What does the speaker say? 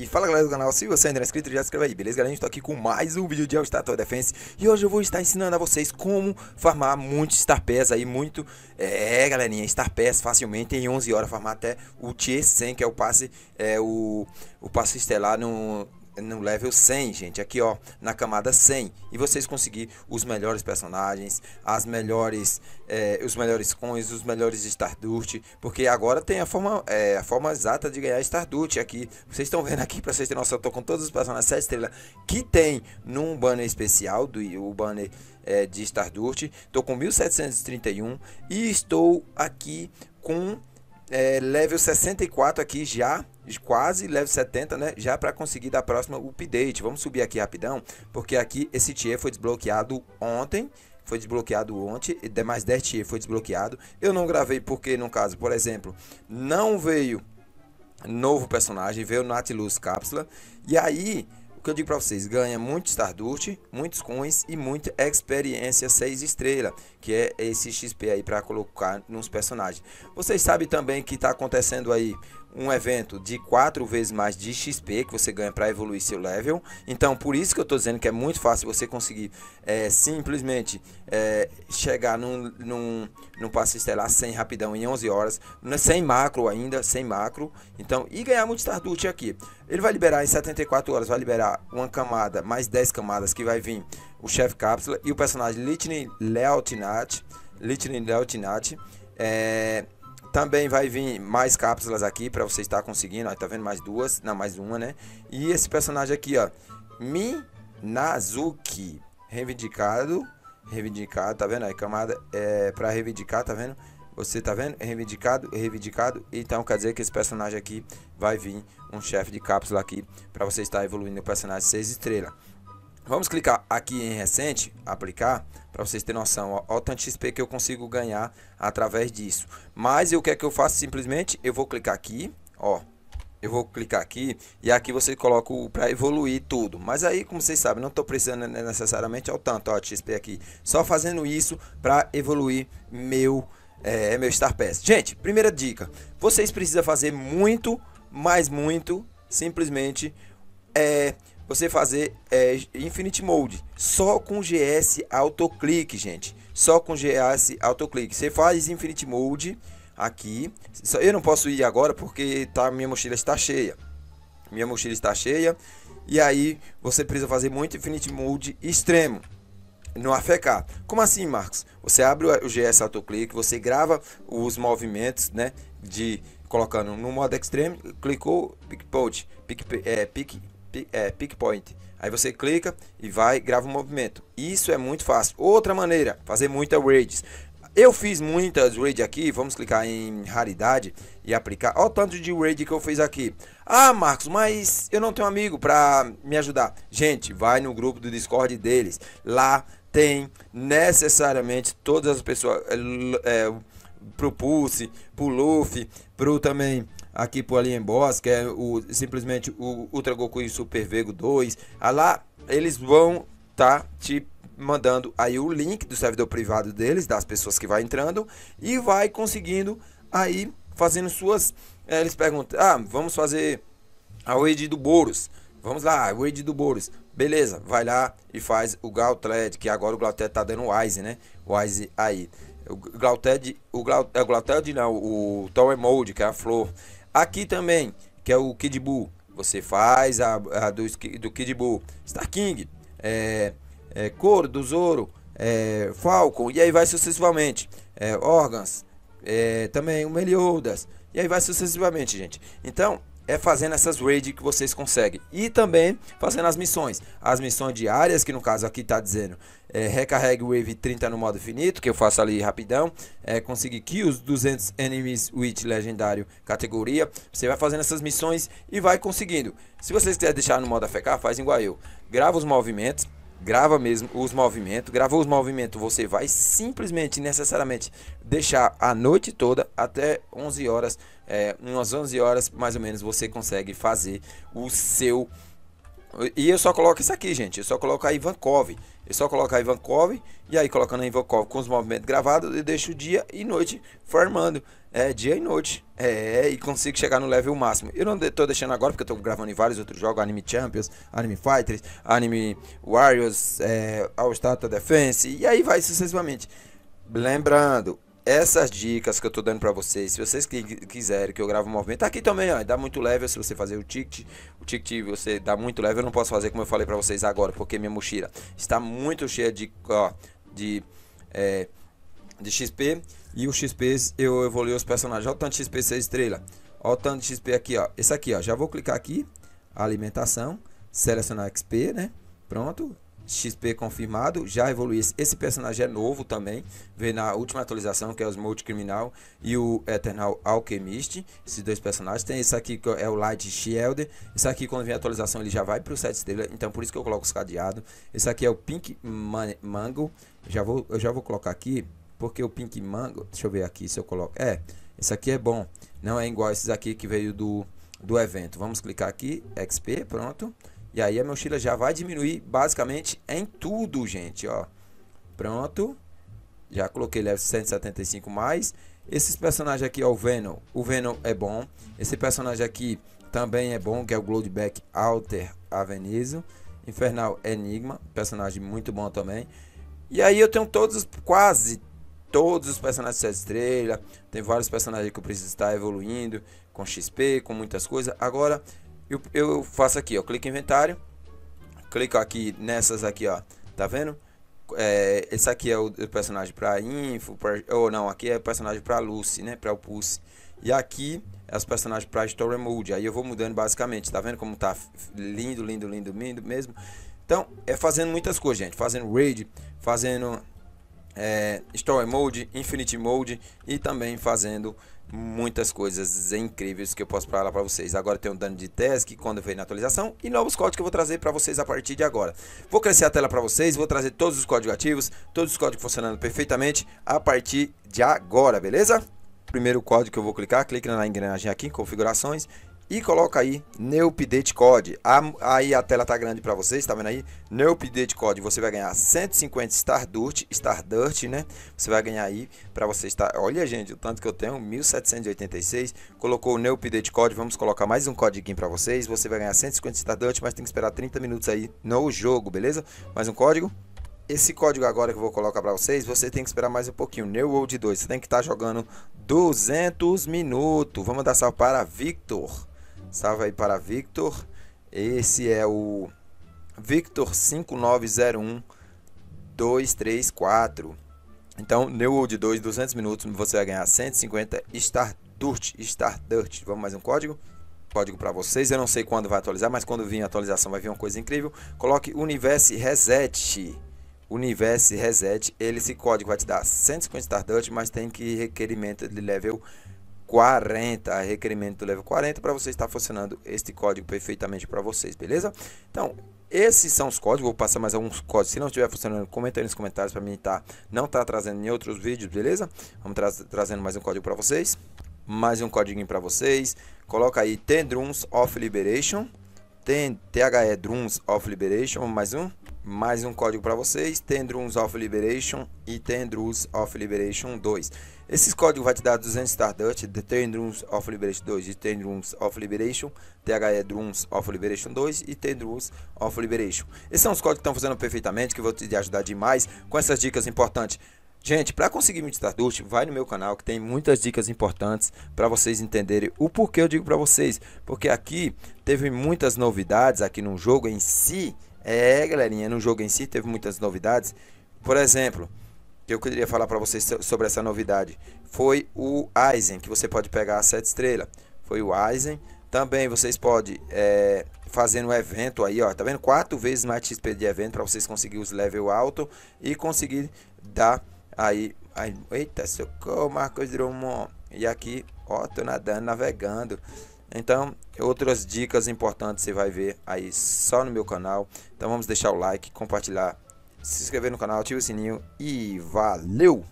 E fala galera do canal, se você ainda não é inscrito, já se inscreve aí, beleza galera? A gente tá aqui com mais um vídeo de All Star Total Defense E hoje eu vou estar ensinando a vocês como farmar muitos Star Pass aí, muito... É, galerinha, Star Pass facilmente em 11 horas, farmar até o Tier 100, que é o passe, é o, o passe estelar no, no level 100, gente, aqui ó, na camada 100, e vocês conseguir os melhores personagens, as melhores, é, os melhores coins, os melhores Stardust, porque agora tem a forma, é, a forma exata de ganhar Stardust aqui. Vocês estão vendo aqui, para vocês terem noção, eu tô com todos os personagens 7 estrelas que tem num banner especial, do, o banner é, de Stardust, tô com 1731 e estou aqui com é, level 64 aqui já, quase level 70, né? Já para conseguir da próxima update. Vamos subir aqui rapidão, porque aqui esse tier foi desbloqueado ontem foi desbloqueado ontem, Demais 10 tier foi desbloqueado. Eu não gravei porque, no caso, por exemplo, não veio novo personagem, veio Nautilus Cápsula. E aí, o que eu digo para vocês, ganha muito Stardust, muitos coins e muita experiência 6 estrela, que é esse XP aí para colocar nos personagens. Vocês sabem também que está acontecendo aí um evento de 4 vezes mais de XP que você ganha para evoluir seu level. Então, por isso que eu estou dizendo que é muito fácil você conseguir é, simplesmente é, chegar num, num, num passe estelar sem rapidão em 11 horas, né, sem macro ainda, sem macro. Então, e ganhar muito Stardust aqui. Ele vai liberar em 74 horas, vai liberar uma camada, mais 10 camadas que vai vir o chefe cápsula e o personagem Litney Lealtinat. Litney Lealtinat. É, também vai vir mais cápsulas aqui para você estar conseguindo. Ó, tá vendo mais duas? Não, mais uma, né? E esse personagem aqui, ó. Minazuki. Reivindicado. Reivindicado, tá vendo? Aí, camada é para reivindicar, tá vendo? Você tá vendo? Reivindicado, reivindicado. Então quer dizer que esse personagem aqui vai vir um chefe de cápsula aqui para você estar evoluindo o personagem 6 estrelas. Vamos clicar aqui em recente, aplicar, para vocês terem noção. Olha o tanto XP que eu consigo ganhar através disso. Mas o que é que eu faço? Simplesmente eu vou clicar aqui, ó. Eu vou clicar aqui e aqui você coloca o para evoluir tudo. Mas aí, como vocês sabem, não estou precisando necessariamente ao é tanto, ó, XP aqui. Só fazendo isso para evoluir meu, é, meu Star Pass. Gente, primeira dica. Vocês precisam fazer muito, mais muito, simplesmente é, você fazer é, Infinite Mode. Só com GS autoclique, gente. Só com GS autoclique. Você faz infinite Mode aqui. Eu não posso ir agora porque tá, minha mochila está cheia. Minha mochila está cheia. E aí você precisa fazer muito infinite Mode extremo no AFK. Como assim, Marcos? Você abre o GS Autoclick, você grava os movimentos, né? De colocando no modo extreme, clicou, pickpocket, pick, é, pick, é, pick point. Aí você clica e vai grava um movimento. Isso é muito fácil. Outra maneira, fazer muitas raids. Eu fiz muitas raid aqui, vamos clicar em raridade e aplicar. Olha o tanto de raid que eu fiz aqui. Ah, Marcos, mas eu não tenho amigo para me ajudar. Gente, vai no grupo do Discord deles. Lá tem necessariamente todas as pessoas... É, é, pro Pulse, pro Luffy, pro também aqui pro Alien Boss, que é o, simplesmente o Ultra Goku e Super Vego 2, a ah lá eles vão tá te mandando aí o link do servidor privado deles, das pessoas que vai entrando e vai conseguindo aí fazendo suas. É, eles perguntam: ah, vamos fazer a Wade do Boros. Vamos lá, Wade do Boros. Beleza, vai lá e faz o Galtred, que agora o Galtred tá dando o Wise, né? O Wise aí. O Galtred, o é, Galtred não, o Tower mold que é a flor. Aqui também, que é o Kid Bull, você faz a, a do, do Kid Bull, Star King, é, é, Couro do Zoro, é, Falcon, e aí vai sucessivamente. É, Organs, é, também o Meliodas, e aí vai sucessivamente, gente. Então, é fazendo essas raids que vocês conseguem. E também fazendo as missões. As missões diárias, que no caso aqui está dizendo é, recarregue Wave 30 no modo finito, que eu faço ali rapidão. É, conseguir kills, 200 enemies with legendário categoria. Você vai fazendo essas missões e vai conseguindo. Se vocês quiserem deixar no modo AFK, faz igual eu. Grava os movimentos grava mesmo os movimentos. Gravou os movimentos, você vai simplesmente, necessariamente, deixar a noite toda até 11 horas. É, umas 11 horas, mais ou menos, você consegue fazer o seu e eu só coloco isso aqui, gente. Eu só coloco a Ivankov. Eu só coloco a Ivankov. E aí, colocando a Ivankov com os movimentos gravados, eu deixo dia e noite formando. É, dia e noite. É, e consigo chegar no level máximo. Eu não estou deixando agora, porque eu estou gravando em vários outros jogos. Anime Champions, Anime Fighters, Anime Warriors, é, All Star Defense. E aí vai sucessivamente. Lembrando, essas dicas que eu tô dando pra vocês, se vocês quiserem que eu grave um movimento, tá aqui também, ó, dá muito level se você fazer o ticket, o ticket você dá muito level, eu não posso fazer como eu falei pra vocês agora, porque minha mochila está muito cheia de, ó, de, é, de XP, e o XP eu evoluí os personagens, olha o tanto de XP 6 estrela, olha o tanto de XP aqui, ó, esse aqui, ó, já vou clicar aqui, alimentação, selecionar XP, né, pronto, XP confirmado, já evoluiu. Esse personagem é novo também, vem na última atualização, que é os Multicriminal e o Eternal Alchemist. Esses dois personagens. Tem esse aqui que é o Light Shielder. Esse aqui, quando vem a atualização, ele já vai para o 7 estrelas, então por isso que eu coloco os cadeados. Esse aqui é o Pink Man Mango. Já vou, eu já vou colocar aqui, porque o Pink Mango, deixa eu ver aqui se eu coloco. É, esse aqui é bom, não é igual esses aqui que veio do, do evento. Vamos clicar aqui, XP, pronto. E aí a mochila já vai diminuir basicamente em tudo, gente, ó. Pronto. Já coloquei level 175 mais. Esses personagens aqui, ó, o Venom. O Venom é bom. Esse personagem aqui também é bom, que é o Goldback Alter Avenizo. Infernal Enigma, personagem muito bom também. E aí eu tenho todos, quase todos os personagens de estrela. Tem vários personagens que eu preciso estar evoluindo com XP, com muitas coisas. Agora eu, eu faço aqui, ó, clico em inventário. Clico aqui nessas aqui, ó. Tá vendo? É, esse aqui é o personagem para info, pra, ou não, aqui é o personagem para Lucy, né, para o Pulse. E aqui é os personagens para Story Mode. Aí eu vou mudando basicamente, tá vendo como tá lindo, lindo, lindo, lindo mesmo. Então, é fazendo muitas coisas, gente, fazendo raid, fazendo é, Story Mode, Infinity Mode e também fazendo muitas coisas incríveis que eu posso falar para vocês. Agora tem um dano de task que quando vem na atualização e novos códigos que eu vou trazer para vocês a partir de agora. Vou crescer a tela para vocês, vou trazer todos os códigos ativos, todos os códigos funcionando perfeitamente a partir de agora, beleza? Primeiro código que eu vou clicar, clique na engrenagem aqui, configurações e coloca aí New Update Code. A, aí a tela tá grande para vocês, tá vendo aí? New Update Code, você vai ganhar 150 Stardust, Stardust, né? Você vai ganhar aí para você estar. Olha, gente, o tanto que eu tenho, 1786. Colocou o New Update Code, vamos colocar mais um código para vocês. Você vai ganhar 150 Stardust, mas tem que esperar 30 minutos aí no jogo, beleza? Mais um código esse código agora que eu vou colocar para vocês, você tem que esperar mais um pouquinho. New World 2, você tem que estar tá jogando 200 minutos. Vamos dar salve para Victor. Salve aí para Victor. Esse é o Victor 5901 234. Então, New de 2, 200 minutos, você vai ganhar 150 Stardust, Stardust. Vamos mais um código? Código para vocês, eu não sei quando vai atualizar, mas quando vir a atualização vai vir uma coisa incrível. Coloque Universe Reset. Universe Reset, ele, esse código vai te dar 150 Stardust, mas tem que requerimento de level 40, requerimento do level 40, para você estar funcionando este código perfeitamente para vocês, beleza? Então, esses são os códigos, vou passar mais alguns códigos. Se não estiver funcionando, comenta aí nos comentários para mim tá, não tá trazendo em outros vídeos, beleza? Vamos tra trazendo mais um código para vocês. Mais um código para vocês. Coloca aí Tendrums of Liberation. THE Drums of Liberation, mais um mais um código para vocês, Tendrums of Liberation e Tendrums of Liberation 2. Esses códigos vai te dar 200 Stardust, The Tendrums of Liberation 2 e Tendrums of Liberation, THE Drums of Liberation 2 e Tendrums of Liberation. Esses são os códigos que estão fazendo perfeitamente, que vão te ajudar demais com essas dicas importantes. Gente, para conseguir muito Stardust, vai no meu canal que tem muitas dicas importantes para vocês entenderem o porquê eu digo para vocês. Porque aqui teve muitas novidades aqui no jogo em si, é, galerinha, no jogo em si teve muitas novidades. Por exemplo, que eu queria falar para vocês sobre essa novidade. Foi o Aizen, que você pode pegar a 7 estrela. Foi o Aizen. Também vocês podem é, fazer um evento aí, ó. Tá vendo? Quatro vezes mais XP de evento para vocês conseguir os level alto e conseguir dar aí. aí eita, socorro, Marcos Drummond. E aqui, ó, tô nadando, navegando. Então, outras dicas importantes você vai ver aí só no meu canal. Então vamos deixar o like, compartilhar, se inscrever no canal, ativa o sininho e valeu!